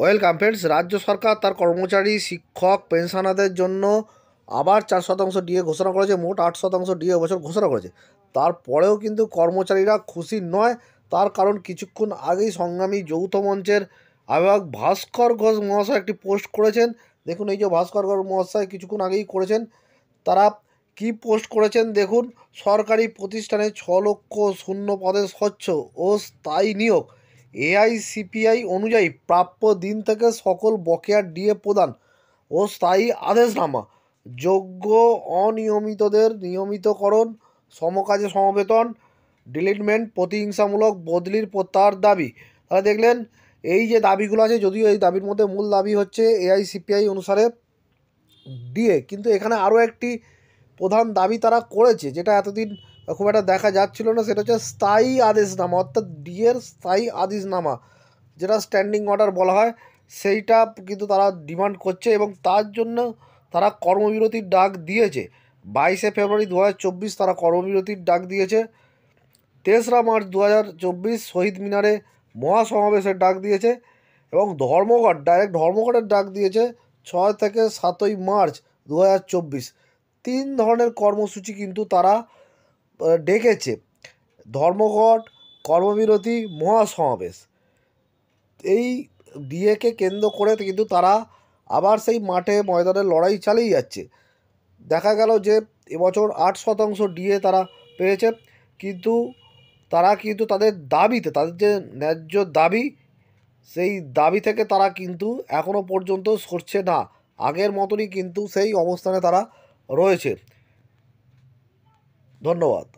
welcome friends রাজ্য সরকার তার কর্মচারী শিক্ষক পেনশনারদের জন্য আবার চার শতাংশ ডিএ ঘোষণা করেছে মোট আট শতাংশ ডিএ বছর ঘোষণা করেছে তারপরেও কিন্তু কর্মচারীরা খুশি নয় তার কারণ কিছুক্ষণ আগেই সংগ্রামী যৌথ মঞ্চের আহ্বায়ক ভাস্কর ঘোষ মহাশয় একটি পোস্ট করেছেন দেখুন এই যে ভাস্কর ঘোষ মহাশয় কিছুক্ষণ আগেই করেছেন তারা কি পোস্ট করেছেন দেখুন সরকারি প্রতিষ্ঠানে ছ লক্ষ শূন্য পদে স্বচ্ছ ও স্থায়ী নিয়োগ এআইসিপিআই অনুযায়ী প্রাপ্য দিন থেকে সকল বকেয়ার ডিএ প্রদান ও স্থায়ী আদেশনামা যোগ্য অনিয়মিতদের নিয়মিতকরণ সমকাজে সমবেতন ডিলিটমেন্ট প্রতিহিংসামূলক বদলির প্রত্যাহার দাবি তারা দেখলেন এই যে দাবিগুলো আছে যদিও এই দাবির মধ্যে মূল দাবি হচ্ছে এআইসিপিআই অনুসারে ডিএ কিন্তু এখানে আরও একটি প্রধান দাবি তারা করেছে যেটা এতদিন খুব একটা দেখা যাচ্ছিল না সেটা হচ্ছে স্থায়ী আদেশনামা অর্থাৎ ডিএর স্থায়ী আদেশনামা যেটা স্ট্যান্ডিং অর্ডার বলা হয় সেইটা কিন্তু তারা ডিমান্ড করছে এবং তার জন্য তারা কর্মবিরতির ডাক দিয়েছে বাইশে ফেব্রুয়ারি দু তারা কর্মবিরতির ডাক দিয়েছে তেসরা মার্চ দু শহীদ মিনারে মহাসমাবেশের ডাক দিয়েছে এবং ধর্মঘট ডাইরেক্ট ধর্মঘটের ডাক দিয়েছে ছয় থেকে সাতই মার্চ দু তিন ধরনের কর্মসূচি কিন্তু তারা ডেকেছে ধর্মঘট কর্মবিরতি মহাসমাবেশ এই ডিএকে কেন্দ্র করে কিন্তু তারা আবার সেই মাঠে ময়দানে লড়াই চালিয়ে যাচ্ছে দেখা গেল যে এবছর আট শতাংশ ডিএ তারা পেয়েছে কিন্তু তারা কিন্তু তাদের দাবিতে তাদের যে ন্যায্য দাবি সেই দাবি থেকে তারা কিন্তু এখনও পর্যন্ত সরছে না আগের মতনই কিন্তু সেই অবস্থানে তারা রয়েছে ধন্যবাদ